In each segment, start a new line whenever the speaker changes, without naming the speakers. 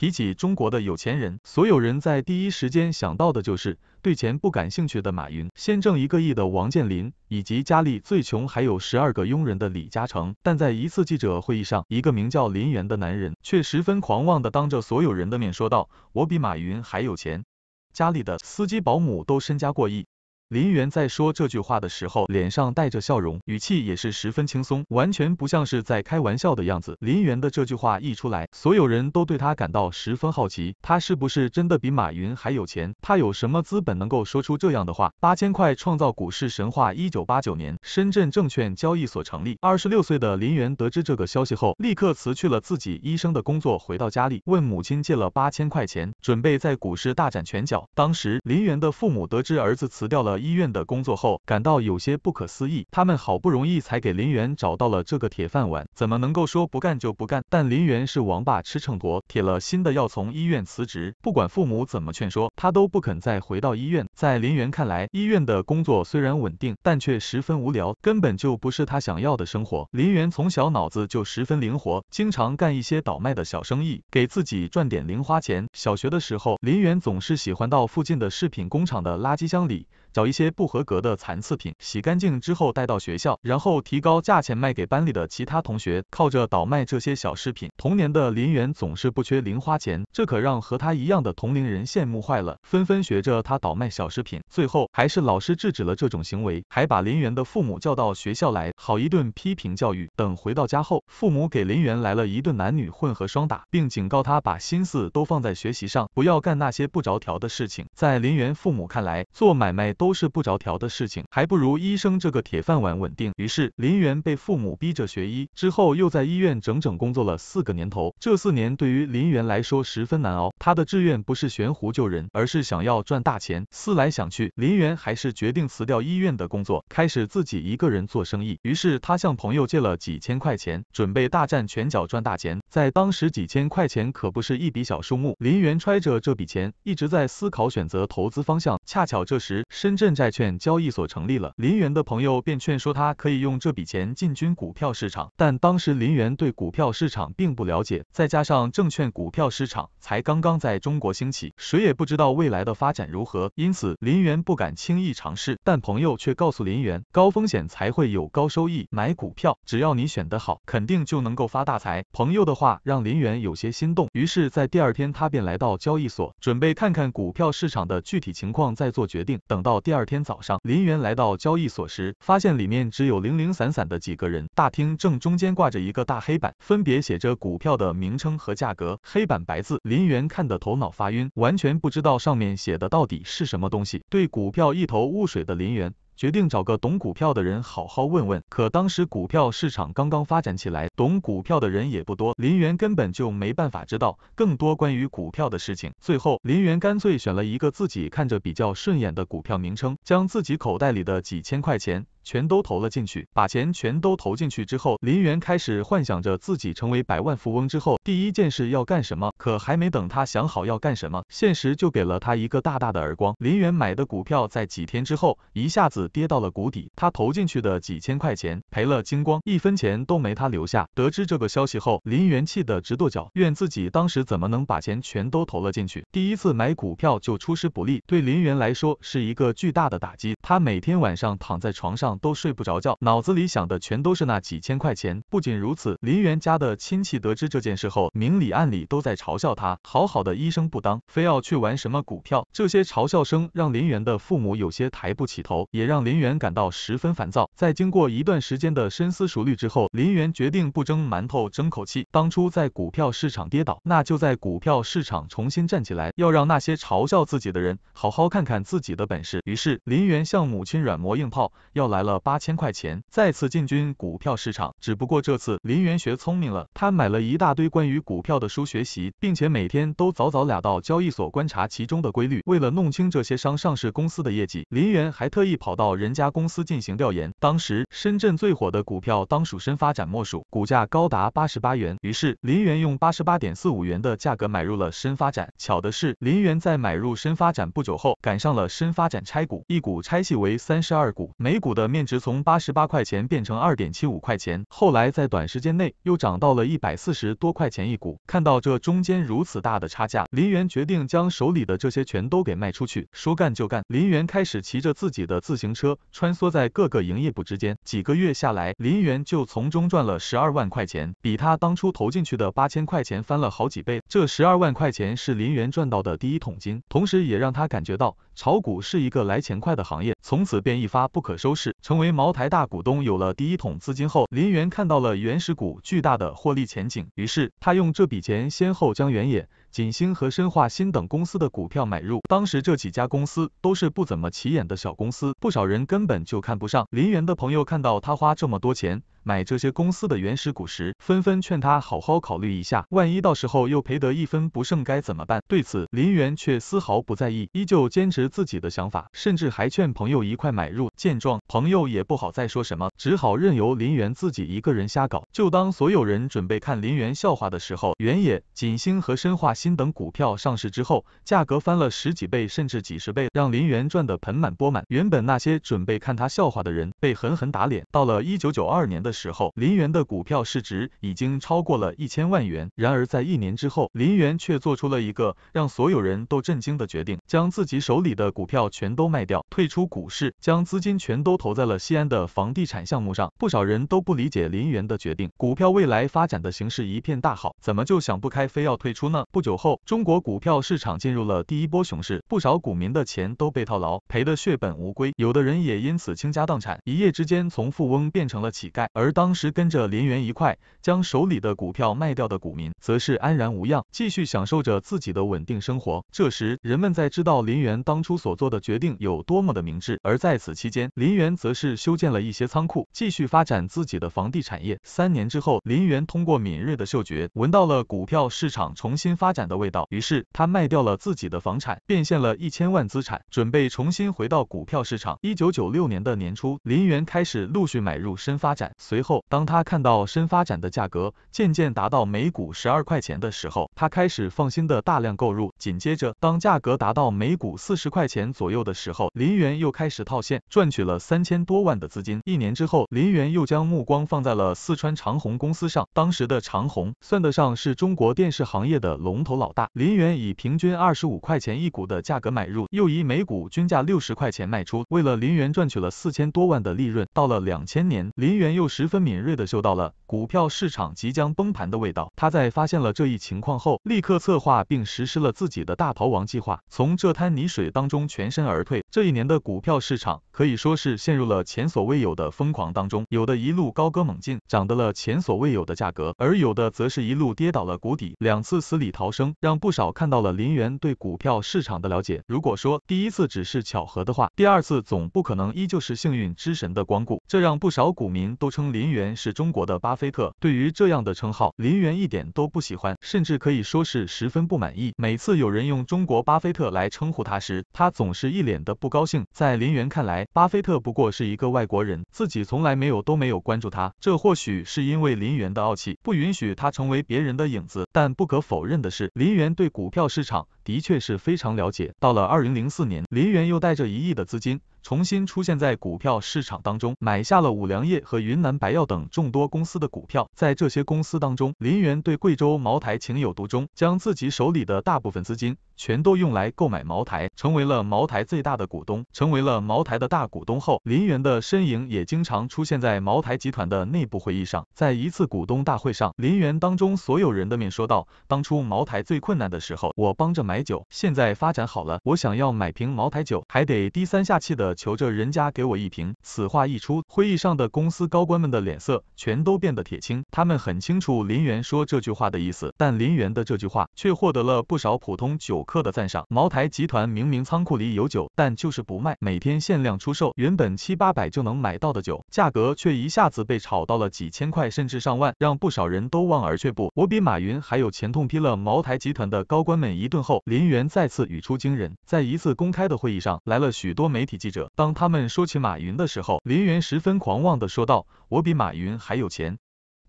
提起中国的有钱人，所有人在第一时间想到的就是对钱不感兴趣的马云，先挣一个亿的王健林，以及家里最穷还有十二个佣人的李嘉诚。但在一次记者会议上，一个名叫林源的男人却十分狂妄的当着所有人的面说道：“我比马云还有钱，家里的司机、保姆都身家过亿。”林园在说这句话的时候，脸上带着笑容，语气也是十分轻松，完全不像是在开玩笑的样子。林园的这句话一出来，所有人都对他感到十分好奇，他是不是真的比马云还有钱？他有什么资本能够说出这样的话？八千块创造股市神话。一九八九年，深圳证券交易所成立，二十六岁的林园得知这个消息后，立刻辞去了自己医生的工作，回到家里，问母亲借了八千块钱，准备在股市大展拳脚。当时，林园的父母得知儿子辞掉了。医院的工作后，感到有些不可思议。他们好不容易才给林园找到了这个铁饭碗，怎么能够说不干就不干？但林园是王八吃秤砣，铁了心的要从医院辞职，不管父母怎么劝说，他都不肯再回到医院。在林园看来，医院的工作虽然稳定，但却十分无聊，根本就不是他想要的生活。林园从小脑子就十分灵活，经常干一些倒卖的小生意，给自己赚点零花钱。小学的时候，林园总是喜欢到附近的饰品工厂的垃圾箱里。找一些不合格的残次品，洗干净之后带到学校，然后提高价钱卖给班里的其他同学。靠着倒卖这些小饰品，童年的林园总是不缺零花钱，这可让和他一样的同龄人羡慕坏了，纷纷学着他倒卖小饰品。最后还是老师制止了这种行为，还把林园的父母叫到学校来，好一顿批评教育。等回到家后，父母给林园来了一顿男女混合双打，并警告他把心思都放在学习上，不要干那些不着调的事情。在林园父母看来，做买卖。都是不着调的事情，还不如医生这个铁饭碗稳定。于是林源被父母逼着学医，之后又在医院整整工作了四个年头。这四年对于林源来说十分难熬，他的志愿不是悬壶救人，而是想要赚大钱。思来想去，林源还是决定辞掉医院的工作，开始自己一个人做生意。于是他向朋友借了几千块钱，准备大战拳脚赚大钱。在当时几千块钱可不是一笔小数目，林源揣着这笔钱一直在思考选择投资方向。恰巧这时身深圳债券交易所成立了，林源的朋友便劝说他可以用这笔钱进军股票市场，但当时林源对股票市场并不了解，再加上证券股票市场才刚刚在中国兴起，谁也不知道未来的发展如何，因此林源不敢轻易尝试。但朋友却告诉林源，高风险才会有高收益，买股票只要你选得好，肯定就能够发大财。朋友的话让林源有些心动，于是，在第二天他便来到交易所，准备看看股票市场的具体情况再做决定。等到第二天早上，林园来到交易所时，发现里面只有零零散散的几个人。大厅正中间挂着一个大黑板，分别写着股票的名称和价格。黑板白字，林园看得头脑发晕，完全不知道上面写的到底是什么东西。对股票一头雾水的林园，决定找个懂股票的人好好问问，可当时股票市场刚刚发展起来，懂股票的人也不多，林源根本就没办法知道更多关于股票的事情。最后，林源干脆选了一个自己看着比较顺眼的股票名称，将自己口袋里的几千块钱。全都投了进去，把钱全都投进去之后，林源开始幻想着自己成为百万富翁之后第一件事要干什么。可还没等他想好要干什么，现实就给了他一个大大的耳光。林源买的股票在几天之后一下子跌到了谷底，他投进去的几千块钱赔了精光，一分钱都没他留下。得知这个消息后，林源气得直跺脚，怨自己当时怎么能把钱全都投了进去。第一次买股票就出师不利，对林源来说是一个巨大的打击。他每天晚上躺在床上。都睡不着觉，脑子里想的全都是那几千块钱。不仅如此，林源家的亲戚得知这件事后，明里暗里都在嘲笑他，好好的医生不当，非要去玩什么股票。这些嘲笑声让林源的父母有些抬不起头，也让林源感到十分烦躁。在经过一段时间的深思熟虑之后，林源决定不蒸馒头争口气。当初在股票市场跌倒，那就在股票市场重新站起来，要让那些嘲笑自己的人好好看看自己的本事。于是林源向母亲软磨硬泡，要来。来了八千块钱，再次进军股票市场。只不过这次林源学聪明了，他买了一大堆关于股票的书学习，并且每天都早早俩到交易所观察其中的规律。为了弄清这些商上市公司的业绩，林源还特意跑到人家公司进行调研。当时深圳最火的股票当属深发展莫属，股价高达八十八元。于是林源用八十八点四五元的价格买入了深发展。巧的是，林源在买入深发展不久后，赶上了深发展拆股，一股拆细为三十二股，每股的。面值从八十八块钱变成二点七五块钱，后来在短时间内又涨到了一百四十多块钱一股。看到这中间如此大的差价，林源决定将手里的这些全都给卖出去。说干就干，林源开始骑着自己的自行车穿梭在各个营业部之间。几个月下来，林源就从中赚了十二万块钱，比他当初投进去的八千块钱翻了好几倍。这十二万块钱是林源赚到的第一桶金，同时也让他感觉到。炒股是一个来钱快的行业，从此便一发不可收拾，成为茅台大股东。有了第一桶资金后，林园看到了原始股巨大的获利前景，于是他用这笔钱先后将原野、锦兴和深化新等公司的股票买入。当时这几家公司都是不怎么起眼的小公司，不少人根本就看不上。林园的朋友看到他花这么多钱。买这些公司的原始股时，纷纷劝他好好考虑一下，万一到时候又赔得一分不剩该怎么办？对此，林元却丝毫不在意，依旧坚持自己的想法，甚至还劝朋友一块买入。见状，朋友也不好再说什么，只好任由林元自己一个人瞎搞。就当所有人准备看林园笑话的时候，原野、锦星和深化新等股票上市之后，价格翻了十几倍甚至几十倍，让林园赚得盆满钵满。原本那些准备看他笑话的人，被狠狠打脸。到了一九九二年的。的时候，林源的股票市值已经超过了一千万元。然而，在一年之后，林源却做出了一个让所有人都震惊的决定，将自己手里的股票全都卖掉，退出股市，将资金全都投在了西安的房地产项目上。不少人都不理解林源的决定，股票未来发展的形势一片大好，怎么就想不开非要退出呢？不久后，中国股票市场进入了第一波熊市，不少股民的钱都被套牢，赔得血本无归，有的人也因此倾家荡产，一夜之间从富翁变成了乞丐。而当时跟着林园一块将手里的股票卖掉的股民，则是安然无恙，继续享受着自己的稳定生活。这时，人们在知道林园当初所做的决定有多么的明智。而在此期间，林园则是修建了一些仓库，继续发展自己的房地产业。三年之后，林园通过敏锐的嗅觉，闻到了股票市场重新发展的味道，于是他卖掉了自己的房产，变现了一千万资产，准备重新回到股票市场。一九九六年的年初，林园开始陆续买入深发展。随后，当他看到深发展的价格渐渐达到每股十二块钱的时候，他开始放心的大量购入。紧接着，当价格达到每股四十块钱左右的时候，林园又开始套现，赚取了三千多万的资金。一年之后，林园又将目光放在了四川长虹公司上。当时的长虹算得上是中国电视行业的龙头老大。林园以平均二十五块钱一股的价格买入，又以每股均价六十块钱卖出，为了林园赚取了四千多万的利润。到了两千年，林园又是。十分敏锐的嗅到了。股票市场即将崩盘的味道，他在发现了这一情况后，立刻策划并实施了自己的大逃亡计划，从这滩泥水当中全身而退。这一年的股票市场可以说是陷入了前所未有的疯狂当中，有的一路高歌猛进，涨得了前所未有的价格，而有的则是一路跌倒了谷底，两次死里逃生，让不少看到了林园对股票市场的了解。如果说第一次只是巧合的话，第二次总不可能依旧是幸运之神的光顾，这让不少股民都称林园是中国的八。巴菲特对于这样的称号，林园一点都不喜欢，甚至可以说是十分不满意。每次有人用中国巴菲特来称呼他时，他总是一脸的不高兴。在林园看来，巴菲特不过是一个外国人，自己从来没有都没有关注他。这或许是因为林园的傲气，不允许他成为别人的影子。但不可否认的是，林园对股票市场的确是非常了解。到了二零零四年，林园又带着一亿的资金。重新出现在股票市场当中，买下了五粮液和云南白药等众多公司的股票。在这些公司当中，林园对贵州茅台情有独钟，将自己手里的大部分资金全都用来购买茅台，成为了茅台最大的股东。成为了茅台的大股东后，林园的身影也经常出现在茅台集团的内部会议上。在一次股东大会上，林园当中所有人的面说道：“当初茅台最困难的时候，我帮着买酒，现在发展好了，我想要买瓶茅台酒，还得低三下气的。”求着人家给我一瓶，此话一出，会议上的公司高官们的脸色全都变得铁青，他们很清楚林园说这句话的意思，但林园的这句话却获得了不少普通酒客的赞赏。茅台集团明明仓库里有酒，但就是不卖，每天限量出售，原本七八百就能买到的酒，价格却一下子被炒到了几千块，甚至上万，让不少人都望而却步。我比马云还有钱，痛批了茅台集团的高官们一顿后，林园再次语出惊人，在一次公开的会议上，来了许多媒体记者。当他们说起马云的时候，林园十分狂妄的说道：“我比马云还有钱。”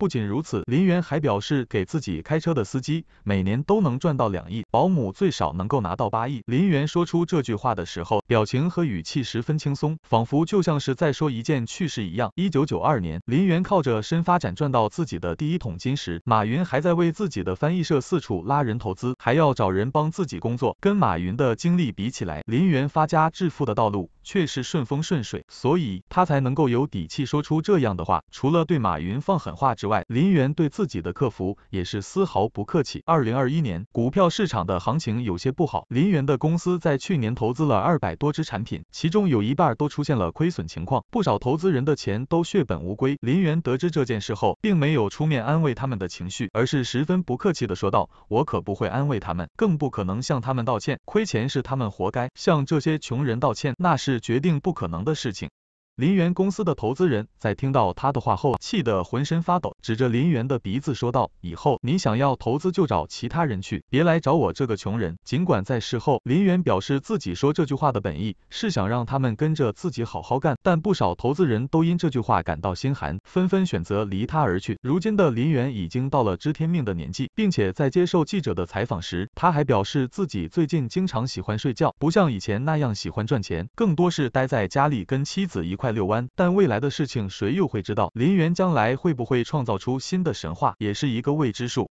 不仅如此，林园还表示，给自己开车的司机每年都能赚到两亿，保姆最少能够拿到八亿。林园说出这句话的时候，表情和语气十分轻松，仿佛就像是在说一件趣事一样。一九九二年，林园靠着深发展赚到自己的第一桶金时，马云还在为自己的翻译社四处拉人投资，还要找人帮自己工作。跟马云的经历比起来，林园发家致富的道路却是顺风顺水，所以他才能够有底气说出这样的话。除了对马云放狠话之外，林园对自己的客服也是丝毫不客气。二零二一年，股票市场的行情有些不好，林园的公司在去年投资了二百多只产品，其中有一半都出现了亏损情况，不少投资人的钱都血本无归。林园得知这件事后，并没有出面安慰他们的情绪，而是十分不客气的说道：“我可不会安慰他们，更不可能向他们道歉，亏钱是他们活该，向这些穷人道歉，那是决定不可能的事情。”林园公司的投资人在听到他的话后，气得浑身发抖，指着林园的鼻子说道：“以后你想要投资就找其他人去，别来找我这个穷人。”尽管在事后，林园表示自己说这句话的本意是想让他们跟着自己好好干，但不少投资人都因这句话感到心寒，纷纷选择离他而去。如今的林园已经到了知天命的年纪，并且在接受记者的采访时，他还表示自己最近经常喜欢睡觉，不像以前那样喜欢赚钱，更多是待在家里跟妻子一块。遛弯，但未来的事情谁又会知道？林园将来会不会创造出新的神话，也是一个未知数。